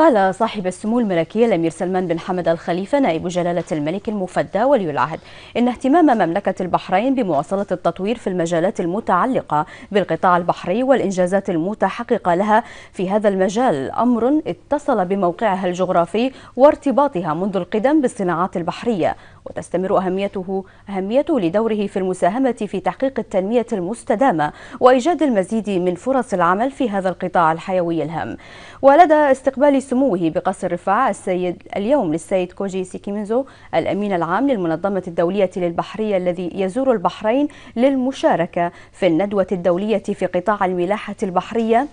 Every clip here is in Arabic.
قال صاحب السمو الملكي الأمير سلمان بن حمد الخليفة نائب جلالة الملك المفدى ولي العهد إن اهتمام مملكة البحرين بمواصلة التطوير في المجالات المتعلقة بالقطاع البحري والإنجازات المتحققة لها في هذا المجال أمر اتصل بموقعها الجغرافي وارتباطها منذ القدم بالصناعات البحرية وتستمر أهميته أهميته لدوره في المساهمة في تحقيق التنمية المستدامة وإيجاد المزيد من فرص العمل في هذا القطاع الحيوي الهام ولدى استقبال سموه بقصر رفاع السيد اليوم للسيد كوجي سيكيمينزو الأمين العام للمنظمة الدولية للبحرية الذي يزور البحرين للمشاركة في الندوة الدولية في قطاع الملاحة البحرية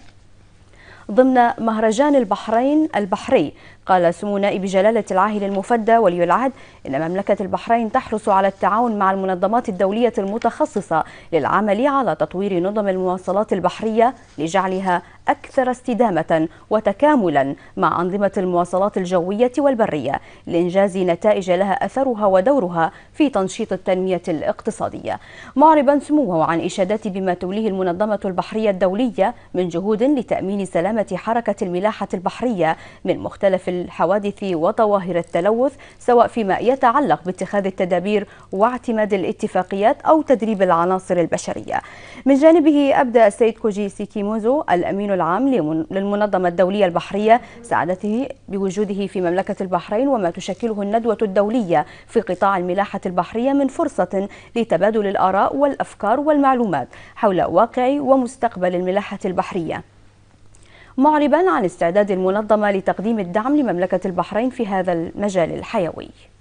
ضمن مهرجان البحرين البحري قال سمو نائب جلالة العاهل المفدى ولي العهد إن مملكة البحرين تحرص على التعاون مع المنظمات الدولية المتخصصة للعمل على تطوير نظم المواصلات البحرية لجعلها أكثر استدامة وتكاملا مع أنظمة المواصلات الجوية والبرية لإنجاز نتائج لها أثرها ودورها في تنشيط التنمية الاقتصادية معربا سموه عن إشادات بما توليه المنظمة البحرية الدولية من جهود لتأمين سلامة ملازمة حركة الملاحة البحرية من مختلف الحوادث وظواهر التلوث سواء فيما يتعلق باتخاذ التدابير واعتماد الاتفاقيات أو تدريب العناصر البشرية من جانبه أبدى السيد كوجي سيكيموزو الأمين العام للمنظمة الدولية البحرية سعادته بوجوده في مملكة البحرين وما تشكله الندوة الدولية في قطاع الملاحة البحرية من فرصة لتبادل الآراء والأفكار والمعلومات حول واقع ومستقبل الملاحة البحرية معربا عن استعداد المنظمة لتقديم الدعم لمملكة البحرين في هذا المجال الحيوي